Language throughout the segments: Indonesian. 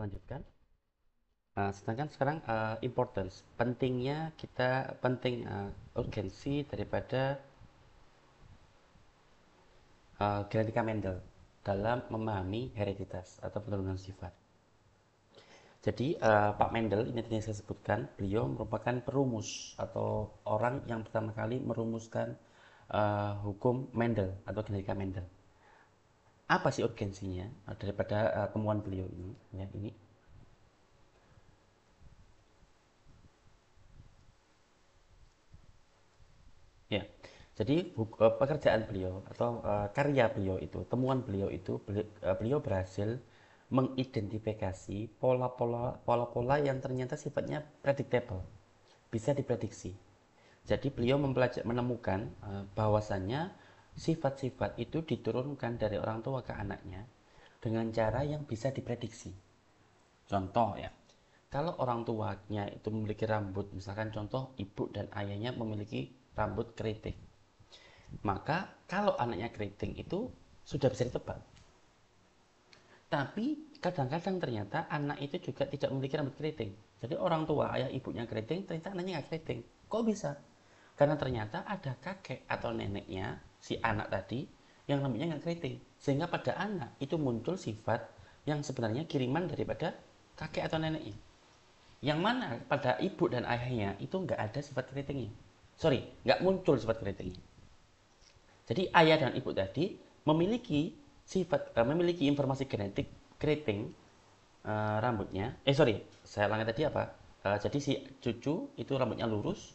lanjutkan Uh, sedangkan sekarang uh, importance pentingnya kita penting uh, urgensi daripada uh, genetika Mendel dalam memahami hereditas atau penurunan sifat. Jadi uh, Pak Mendel ini tadi saya sebutkan beliau merupakan perumus atau orang yang pertama kali merumuskan uh, hukum Mendel atau genetika Mendel apa sih urgensinya eh, daripada uh, temuan beliau ini ya ini ya jadi eh, pekerjaan beliau atau uh, karya beliau itu temuan beliau itu beliau berhasil mengidentifikasi pola-pola pola-pola yang ternyata sifatnya predictable bisa diprediksi jadi beliau mempelajari, menemukan uh, bahwasannya sifat-sifat itu diturunkan dari orang tua ke anaknya dengan cara yang bisa diprediksi. Contoh ya, kalau orang tuanya itu memiliki rambut, misalkan contoh ibu dan ayahnya memiliki rambut keriting, maka kalau anaknya keriting itu sudah bisa ditebak. Tapi kadang-kadang ternyata anak itu juga tidak memiliki rambut keriting. Jadi orang tua ayah ibunya keriting, ternyata anaknya nggak keriting. Kok bisa? Karena ternyata ada kakek atau neneknya si anak tadi yang namanya nggak keriting sehingga pada anak itu muncul sifat yang sebenarnya kiriman daripada kakek atau neneknya yang mana pada ibu dan ayahnya itu nggak ada sifat keritingnya sorry nggak muncul sifat keritingnya jadi ayah dan ibu tadi memiliki sifat uh, memiliki informasi genetik keriting uh, rambutnya eh sorry saya ulangi tadi apa uh, jadi si cucu itu rambutnya lurus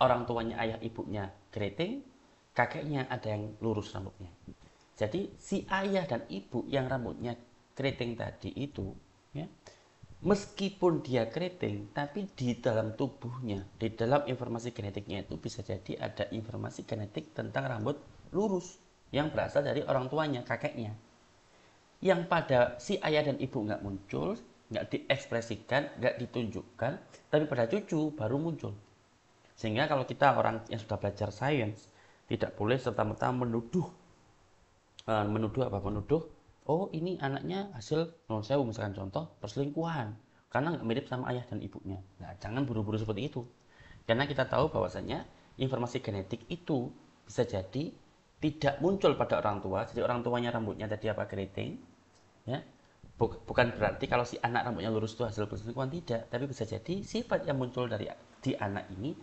orang tuanya ayah ibunya keriting kakeknya ada yang lurus rambutnya. Jadi si ayah dan ibu yang rambutnya keriting tadi itu, ya, meskipun dia keriting, tapi di dalam tubuhnya, di dalam informasi genetiknya itu bisa jadi ada informasi genetik tentang rambut lurus yang berasal dari orang tuanya, kakeknya. Yang pada si ayah dan ibu nggak muncul, nggak diekspresikan, nggak ditunjukkan, tapi pada cucu baru muncul. Sehingga kalau kita orang yang sudah belajar sains, tidak boleh serta-merta menuduh eh, menuduh apa menuduh oh ini anaknya hasil non sewu misalkan contoh perselingkuhan karena nggak mirip sama ayah dan ibunya nah jangan buru-buru seperti itu karena kita tahu bahwasanya informasi genetik itu bisa jadi tidak muncul pada orang tua jadi orang tuanya rambutnya tadi apa keriting ya bukan berarti kalau si anak rambutnya lurus itu hasil perselingkuhan tidak tapi bisa jadi sifat yang muncul dari di anak ini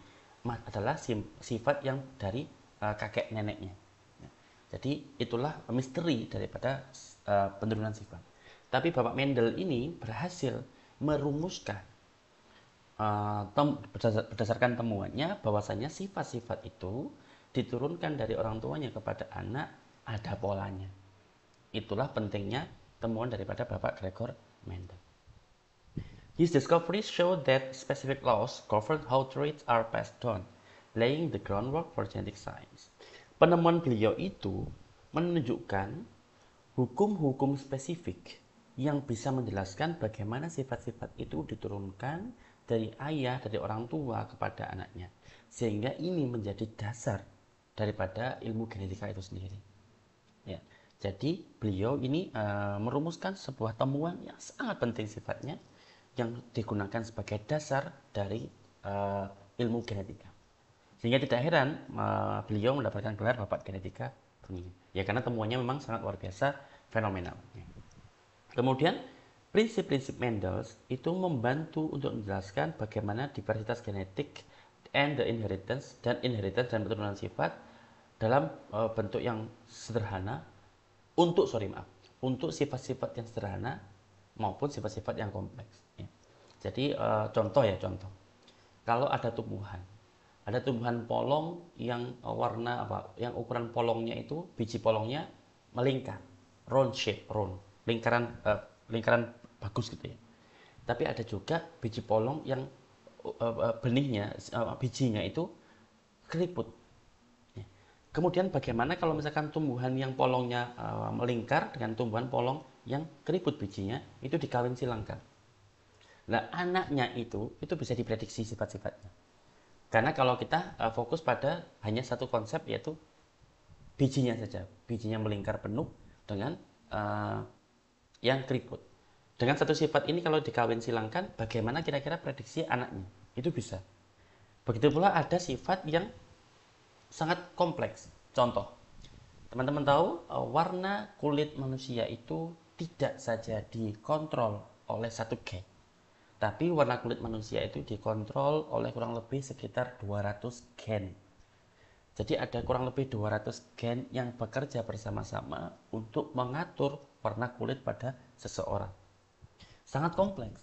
adalah sifat yang dari Eh, kakek neneknya. Ya. Jadi itulah misteri daripada uh, penurunan sifat. Tapi Bapak Mendel ini berhasil merumuskan uh, tem berdasarkan temuannya bahwasanya sifat-sifat itu diturunkan dari orang tuanya kepada anak ada polanya. Itulah pentingnya temuan daripada Bapak Gregor Mendel. His discoveries show that specific laws govern how traits are passed on. Laying the Groundwork for Genetic Science. Penemuan beliau itu menunjukkan hukum-hukum spesifik yang bisa menjelaskan bagaimana sifat-sifat itu diturunkan dari ayah, dari orang tua kepada anaknya. Sehingga ini menjadi dasar daripada ilmu genetika itu sendiri. Ya. Jadi beliau ini e, merumuskan sebuah temuan yang sangat penting sifatnya yang digunakan sebagai dasar dari e, ilmu genetika. Sehingga tidak heran uh, beliau mendapatkan gelar Bapak Genetika Dunia. Ya karena temuannya memang sangat luar biasa fenomenal. Kemudian prinsip-prinsip Mendels itu membantu untuk menjelaskan bagaimana diversitas genetik and the inheritance dan inheritance dan keturunan sifat dalam uh, bentuk yang sederhana untuk sorry maaf untuk sifat-sifat yang sederhana maupun sifat-sifat yang kompleks. Ya. Jadi uh, contoh ya contoh kalau ada tumbuhan ada tumbuhan polong yang warna apa yang ukuran polongnya itu biji polongnya melingkar round shape round lingkaran uh, lingkaran bagus gitu ya tapi ada juga biji polong yang uh, benihnya uh, bijinya itu keriput ya. kemudian bagaimana kalau misalkan tumbuhan yang polongnya uh, melingkar dengan tumbuhan polong yang keriput bijinya itu dikawin silangkan nah anaknya itu itu bisa diprediksi sifat-sifatnya karena kalau kita uh, fokus pada hanya satu konsep yaitu bijinya saja, bijinya melingkar penuh dengan uh, yang keriput. Dengan satu sifat ini kalau dikawin silangkan, bagaimana kira-kira prediksi anaknya? Itu bisa. Begitu pula ada sifat yang sangat kompleks. Contoh, teman-teman tahu uh, warna kulit manusia itu tidak saja dikontrol oleh satu gen tapi warna kulit manusia itu dikontrol oleh kurang lebih sekitar 200 gen. Jadi ada kurang lebih 200 gen yang bekerja bersama-sama untuk mengatur warna kulit pada seseorang. Sangat kompleks.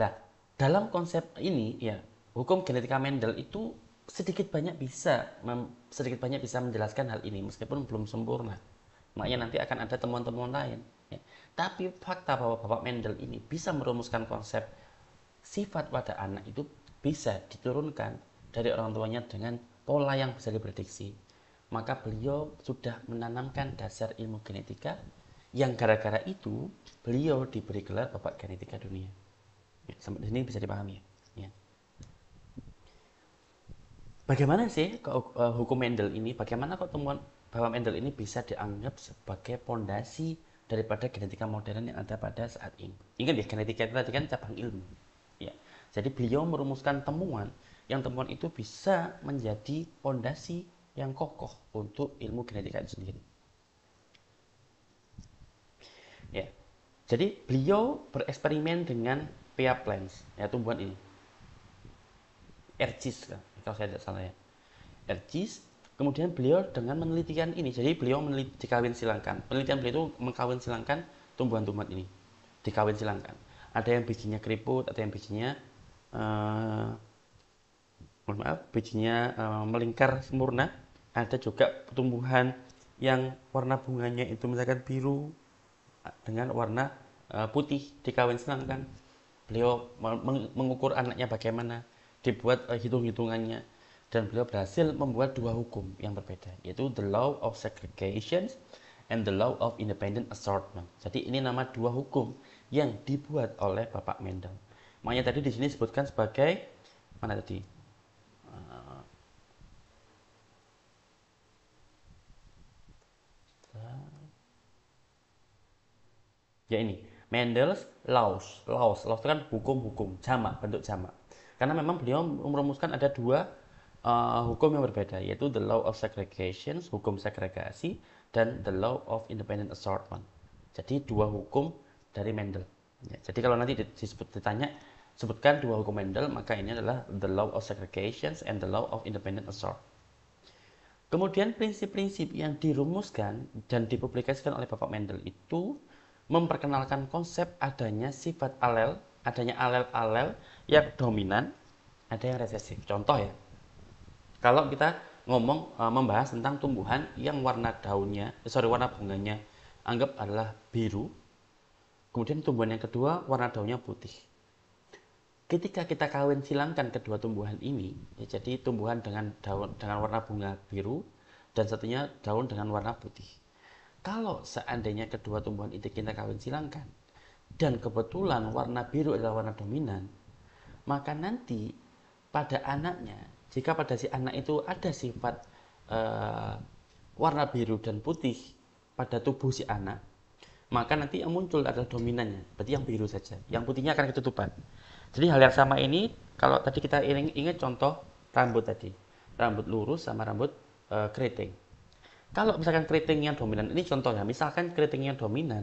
Nah, dalam konsep ini ya, hukum genetika Mendel itu sedikit banyak bisa sedikit banyak bisa menjelaskan hal ini meskipun belum sempurna. Makanya nanti akan ada temuan-temuan lain. Ya. Tapi fakta bahwa Bapak Mendel ini bisa merumuskan konsep sifat pada anak itu bisa diturunkan dari orang tuanya dengan pola yang bisa diprediksi. Maka beliau sudah menanamkan dasar ilmu genetika yang gara-gara itu beliau diberi gelar bapak genetika dunia. Ya, sampai di sini bisa dipahami ya. ya. Bagaimana sih eh, hukum Mendel ini? Bagaimana kok temuan bahwa Mendel ini bisa dianggap sebagai pondasi daripada genetika modern yang ada pada saat ini. Ingat ya, genetika itu tadi kan cabang ilmu. Jadi beliau merumuskan temuan yang temuan itu bisa menjadi pondasi yang kokoh untuk ilmu genetika itu sendiri. Ya. Jadi beliau bereksperimen dengan pea plants, ya tumbuhan ini. Ercis kalau saya tidak salah ya. Ercis Kemudian beliau dengan penelitian ini, jadi beliau meneliti, dikawin silangkan. Penelitian beliau itu mengkawin silangkan tumbuhan-tumbuhan ini. Dikawin silangkan. Ada yang bijinya keriput, ada yang bijinya uh, mohon maaf bijinya uh, eh, melingkar sempurna ada juga pertumbuhan yang warna bunganya itu misalkan biru dengan warna uh, putih dikawin senang kan beliau mengukur anaknya bagaimana dibuat uh, hitung-hitungannya dan beliau berhasil membuat dua hukum yang berbeda yaitu the law of segregation and the law of independent assortment. Jadi ini nama dua hukum yang dibuat oleh Bapak Mendel. Makanya tadi di sini disebutkan sebagai mana tadi? Eh, ya ini, Mendels Laws Laws Laws itu kan hukum-hukum, jamak, bentuk jamak. Karena memang beliau merumuskan ada dua uh, hukum yang berbeda, yaitu the law of segregation, hukum segregasi, dan the law of independent assortment. Jadi dua hukum dari Mendel. Ya, jadi kalau nanti disebut ditanya sebutkan dua hukum Mendel, maka ini adalah the law of segregations and the law of independent assort. Kemudian prinsip-prinsip yang dirumuskan dan dipublikasikan oleh Bapak Mendel itu memperkenalkan konsep adanya sifat alel, adanya alel-alel yang dominan, ada yang resesif. Contoh ya, kalau kita ngomong eh, membahas tentang tumbuhan yang warna daunnya, eh, sorry warna bunganya anggap adalah biru, kemudian tumbuhan yang kedua warna daunnya putih, ketika kita kawin silangkan kedua tumbuhan ini ya, jadi tumbuhan dengan daun dengan warna bunga biru dan satunya daun dengan warna putih kalau seandainya kedua tumbuhan itu kita kawin silangkan dan kebetulan warna biru adalah warna dominan maka nanti pada anaknya jika pada si anak itu ada sifat eh, warna biru dan putih pada tubuh si anak maka nanti yang muncul adalah dominannya berarti yang biru saja yang putihnya akan ketutupan jadi hal yang sama ini kalau tadi kita ingat contoh rambut tadi, rambut lurus sama rambut e, keriting. Kalau misalkan keriting yang dominan, ini contohnya, misalkan keriting yang dominan,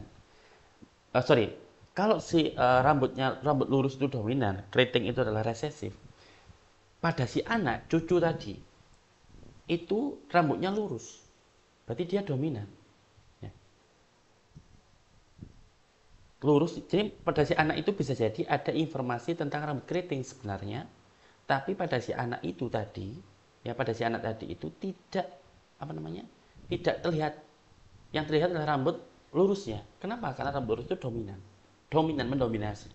e, sorry, kalau si e, rambutnya rambut lurus itu dominan, keriting itu adalah resesif. Pada si anak cucu tadi itu rambutnya lurus, berarti dia dominan. lurus. Jadi pada si anak itu bisa jadi ada informasi tentang rambut keriting sebenarnya, tapi pada si anak itu tadi, ya pada si anak tadi itu tidak apa namanya, tidak terlihat. Yang terlihat adalah rambut lurusnya. Kenapa? Karena rambut lurus itu dominan, dominan mendominasi.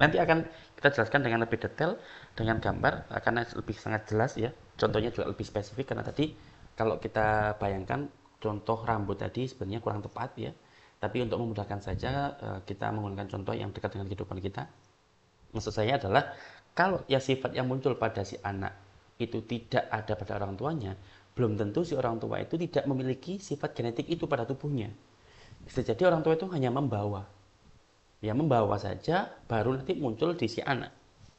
Nanti akan kita jelaskan dengan lebih detail dengan gambar karena lebih sangat jelas ya. Contohnya juga lebih spesifik karena tadi kalau kita bayangkan contoh rambut tadi sebenarnya kurang tepat ya tapi untuk memudahkan saja eh, kita menggunakan contoh yang dekat dengan kehidupan kita. Maksud saya adalah kalau ya sifat yang muncul pada si anak itu tidak ada pada orang tuanya, belum tentu si orang tua itu tidak memiliki sifat genetik itu pada tubuhnya. Bisa jadi orang tua itu hanya membawa. Ya membawa saja baru nanti muncul di si anak.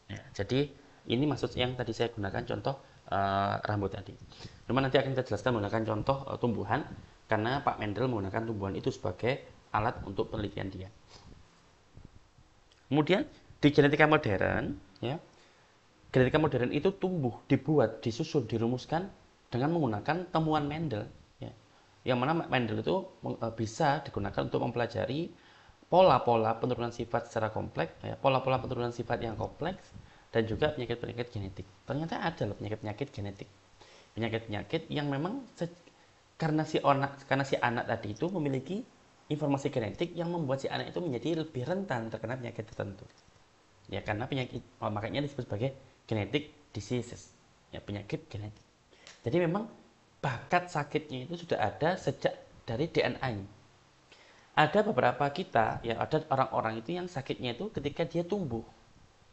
Ya, jadi ini maksud yang tadi saya gunakan contoh uh, rambut tadi. Cuma nanti akan kita jelaskan menggunakan contoh uh, tumbuhan karena Pak Mendel menggunakan tumbuhan itu sebagai alat untuk penelitian dia. Kemudian di genetika modern, ya, genetika modern itu tumbuh, dibuat, disusun, dirumuskan dengan menggunakan temuan Mendel. Ya. Yang mana Mendel itu e, bisa digunakan untuk mempelajari pola-pola penurunan sifat secara kompleks, pola ya, pola-pola penurunan sifat yang kompleks, dan juga penyakit-penyakit genetik. Ternyata ada penyakit-penyakit genetik. Penyakit-penyakit yang memang karena si anak karena si anak tadi itu memiliki informasi genetik yang membuat si anak itu menjadi lebih rentan terkena penyakit tertentu. Ya karena penyakit oh, makanya disebut sebagai genetik diseases. Ya penyakit genetik. Jadi memang bakat sakitnya itu sudah ada sejak dari DNA-nya. Ada beberapa kita, ya ada orang-orang itu yang sakitnya itu ketika dia tumbuh.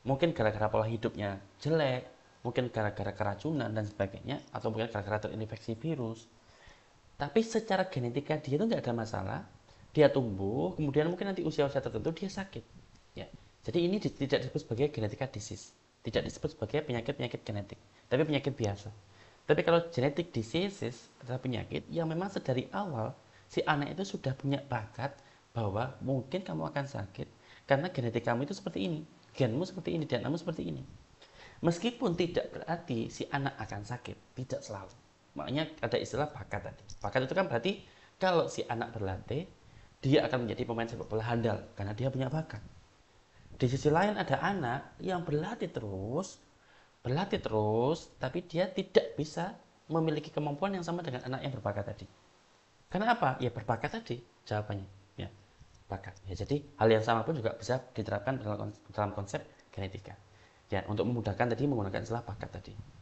Mungkin gara-gara pola hidupnya jelek, mungkin gara-gara keracunan dan sebagainya, atau mungkin gara-gara terinfeksi virus, tapi secara genetika dia itu nggak ada masalah, dia tumbuh, kemudian mungkin nanti usia-usia tertentu dia sakit. Ya. Jadi ini tidak disebut sebagai genetika disease, tidak disebut sebagai penyakit-penyakit genetik, tapi penyakit biasa. Tapi kalau genetik diseases adalah penyakit yang memang sedari awal si anak itu sudah punya bakat bahwa mungkin kamu akan sakit karena genetik kamu itu seperti ini, genmu seperti ini, dan kamu seperti ini. Meskipun tidak berarti si anak akan sakit, tidak selalu. Makanya ada istilah bakat tadi. Bakat itu kan berarti kalau si anak berlatih, dia akan menjadi pemain sepak bola handal karena dia punya bakat. Di sisi lain ada anak yang berlatih terus, berlatih terus, tapi dia tidak bisa memiliki kemampuan yang sama dengan anak yang berbakat tadi. Karena apa? Ya berbakat tadi jawabannya. Ya, bakat. Ya, jadi hal yang sama pun juga bisa diterapkan dalam konsep genetika. Ya, untuk memudahkan tadi menggunakan istilah bakat tadi.